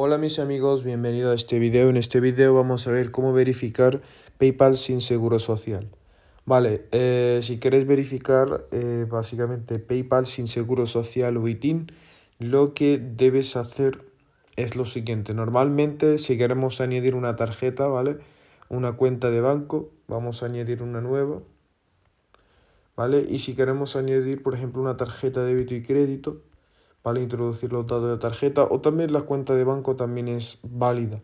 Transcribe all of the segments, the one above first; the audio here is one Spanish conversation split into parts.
Hola mis amigos, bienvenidos a este video. En este video vamos a ver cómo verificar PayPal sin seguro social. Vale, eh, si queréis verificar eh, básicamente PayPal sin seguro social o ITIN, lo que debes hacer es lo siguiente. Normalmente si queremos añadir una tarjeta, ¿vale? Una cuenta de banco, vamos a añadir una nueva. ¿Vale? Y si queremos añadir, por ejemplo, una tarjeta de débito y crédito, ¿vale? Introducir los datos de tarjeta o también la cuenta de banco también es válida,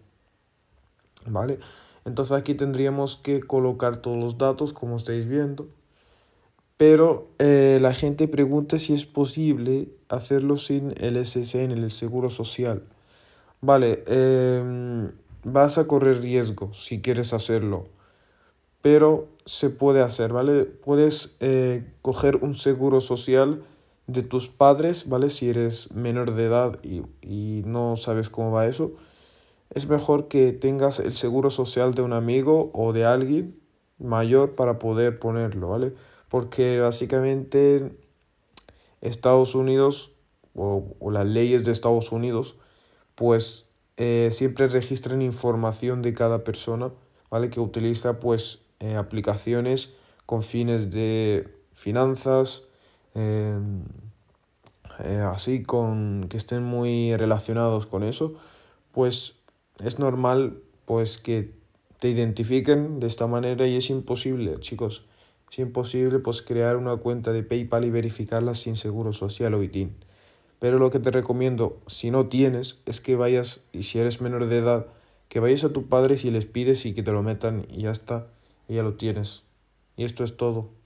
¿vale? Entonces aquí tendríamos que colocar todos los datos como estáis viendo. Pero eh, la gente pregunta si es posible hacerlo sin el SSN, el Seguro Social. Vale, em, vas a correr riesgo si quieres hacerlo. Pero se puede hacer, ¿vale? Puedes eh, coger un seguro social de tus padres, ¿vale? Si eres menor de edad y, no sabes cómo va eso, es mejor que tengas el seguro social de un amigo o de alguien mayor para poder ponerlo, ¿vale? Porque básicamente Estados Unidos o, las leyes de Estados Unidos, pues eh, siempre registran información de cada persona, ¿vale? Que utiliza pues eh, aplicaciones con fines de finanzas, Em, eh, así con que estén muy relacionados con eso, pues es normal pues que te identifiquen de esta manera y es imposible, chicos. Es imposible pues crear una cuenta de PayPal y verificarla sin seguro social o ITIN. Pero lo que te recomiendo, si no tienes, es que vayas y si eres menor de edad, que vayas a tu padre y les pides y que te lo metan y ya está, ya lo tienes. Y esto es todo.